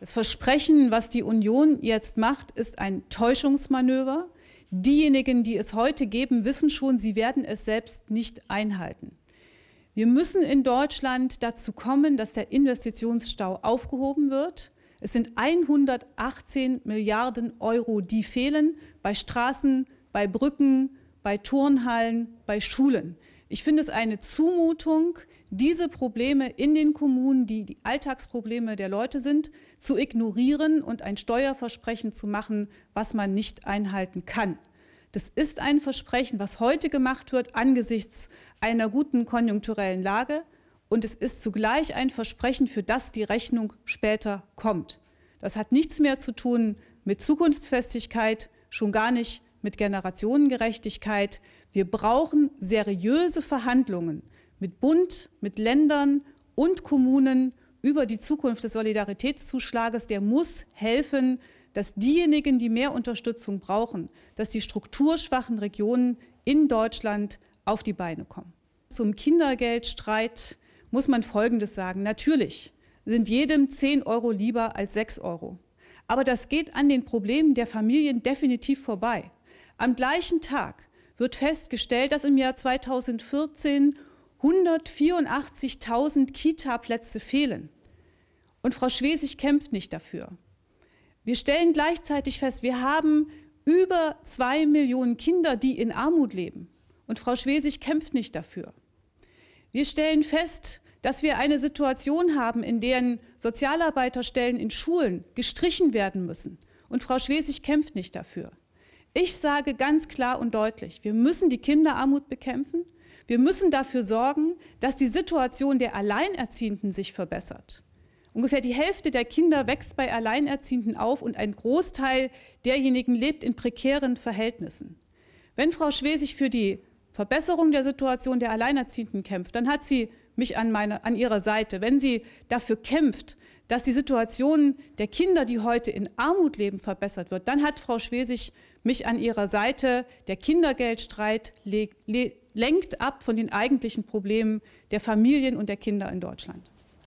Das Versprechen, was die Union jetzt macht, ist ein Täuschungsmanöver. Diejenigen, die es heute geben, wissen schon, sie werden es selbst nicht einhalten. Wir müssen in Deutschland dazu kommen, dass der Investitionsstau aufgehoben wird. Es sind 118 Milliarden Euro, die fehlen bei Straßen, bei Brücken, bei Turnhallen, bei Schulen. Ich finde es eine Zumutung, diese Probleme in den Kommunen, die die Alltagsprobleme der Leute sind, zu ignorieren und ein Steuerversprechen zu machen, was man nicht einhalten kann. Das ist ein Versprechen, was heute gemacht wird angesichts einer guten konjunkturellen Lage. Und es ist zugleich ein Versprechen, für das die Rechnung später kommt. Das hat nichts mehr zu tun mit Zukunftsfestigkeit, schon gar nicht mit Generationengerechtigkeit. Wir brauchen seriöse Verhandlungen mit Bund, mit Ländern und Kommunen über die Zukunft des Solidaritätszuschlages. Der muss helfen, dass diejenigen, die mehr Unterstützung brauchen, dass die strukturschwachen Regionen in Deutschland auf die Beine kommen. Zum Kindergeldstreit muss man Folgendes sagen. Natürlich sind jedem 10 Euro lieber als 6 Euro. Aber das geht an den Problemen der Familien definitiv vorbei. Am gleichen Tag wird festgestellt, dass im Jahr 2014 184.000 Kita-Plätze fehlen. Und Frau Schwesig kämpft nicht dafür. Wir stellen gleichzeitig fest, wir haben über zwei Millionen Kinder, die in Armut leben. Und Frau Schwesig kämpft nicht dafür. Wir stellen fest, dass wir eine Situation haben, in deren Sozialarbeiterstellen in Schulen gestrichen werden müssen. Und Frau Schwesig kämpft nicht dafür. Ich sage ganz klar und deutlich, wir müssen die Kinderarmut bekämpfen. Wir müssen dafür sorgen, dass die Situation der Alleinerziehenden sich verbessert. Ungefähr die Hälfte der Kinder wächst bei Alleinerziehenden auf und ein Großteil derjenigen lebt in prekären Verhältnissen. Wenn Frau Schwesig für die Verbesserung der Situation der Alleinerziehenden kämpft, dann hat sie mich an, meine, an ihrer Seite, wenn sie dafür kämpft, dass die Situation der Kinder, die heute in Armut leben, verbessert wird, dann hat Frau Schwesig mich an ihrer Seite. Der Kindergeldstreit lenkt ab von den eigentlichen Problemen der Familien und der Kinder in Deutschland.